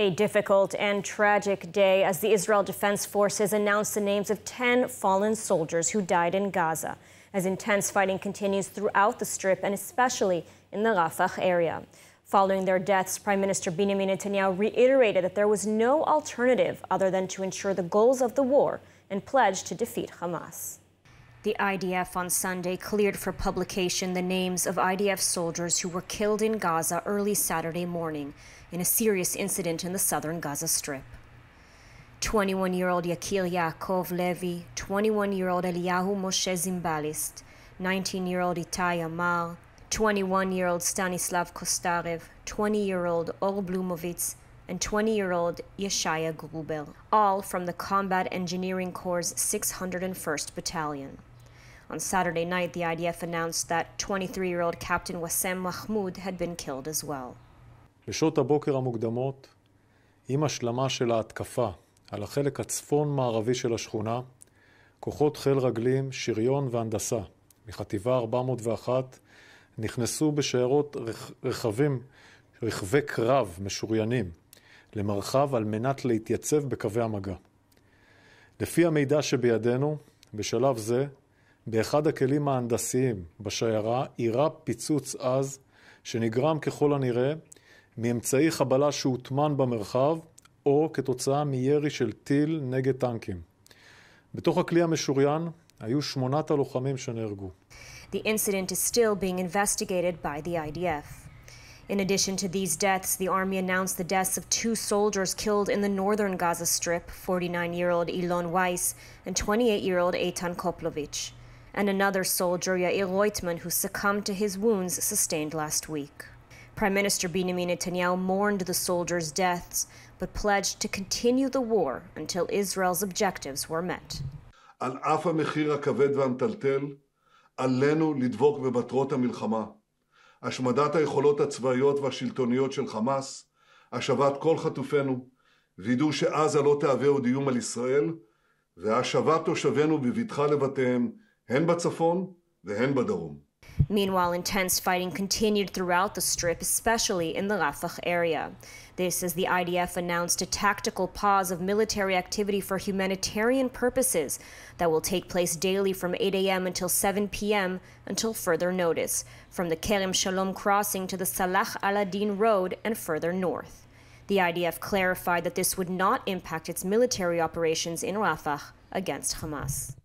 A difficult and tragic day as the Israel Defense Forces announced the names of 10 fallen soldiers who died in Gaza, as intense fighting continues throughout the Strip and especially in the Rafah area. Following their deaths, Prime Minister Benjamin Netanyahu reiterated that there was no alternative other than to ensure the goals of the war and pledged to defeat Hamas. The IDF on Sunday cleared for publication the names of IDF soldiers who were killed in Gaza early Saturday morning in a serious incident in the southern Gaza Strip. 21 year old Yakil Yaakov Levy, 21 year old Eliyahu Moshe Zimbalist, 19 year old Itai Amar, 21 year old Stanislav Kostarev, 20 year old Or Blumovitz, and 20 year old Yeshaya Gruber, all from the Combat Engineering Corps' 601st Battalion. On Saturday night, the IDF announced that 23-year-old Captain Wassem Mahmoud had been killed as well. בשעות הבוקר המוקדמות, עם השלמה של ההתקפה על החלק הצפון-מערבי של השכונה, כוחות חיל רגלים, שריון והנדסה מחטיבה 401 נכנסו בשיירות רכבים, רכבי קרב משוריינים למרחב על מנת להתייצב בקווי המגע. לפי המידע שבידינו, בשלב זה באחד הכלים ההנדסיים בשיירה אירע פיצוץ עז שנגרם ככל הנראה מאמצעי חבלה שהוטמן במרחב או כתוצאה מירי של טיל נגד טנקים. בתוך הכלי המשוריין היו שמונת הלוחמים שנהרגו. The incident is still being investigated by the IDF. In addition to these deaths, the Army announced the deaths of two soldiers killed in the northern Gaza Strip 49 year old Ilon Weiss and 28 year old Eitan Koplovich. and another soldier, Yair Reutemann, who succumbed to his wounds sustained last week. Prime Minister Benjamin Netanyahu mourned the soldiers' deaths, but pledged to continue the war until Israel's objectives were met. Al אף המחיר הכבד והמטלטל, עלינו לדבוק במטרות המלחמה. השמדת היכולות הצבאיות והשלטוניות של חמאס, השבת כל חטופינו, וידעו שעזה לא תהווה עוד איום על ישראל, והשבת תושבינו בבטחה לבתיהם הן בצפון והן בדרום. Meanwhile, intense fighting continued throughout the strip, especially in the Rafah area. This as the IDF announced a tactical pause of military activity for humanitarian purposes that will take place daily from 8 a.m. until 7 p.m. until further notice, from the Kerem Shalom crossing to the Salah al-Adin road and further north. The IDF clarified that this would not impact its military operations in Rafah against Hamas.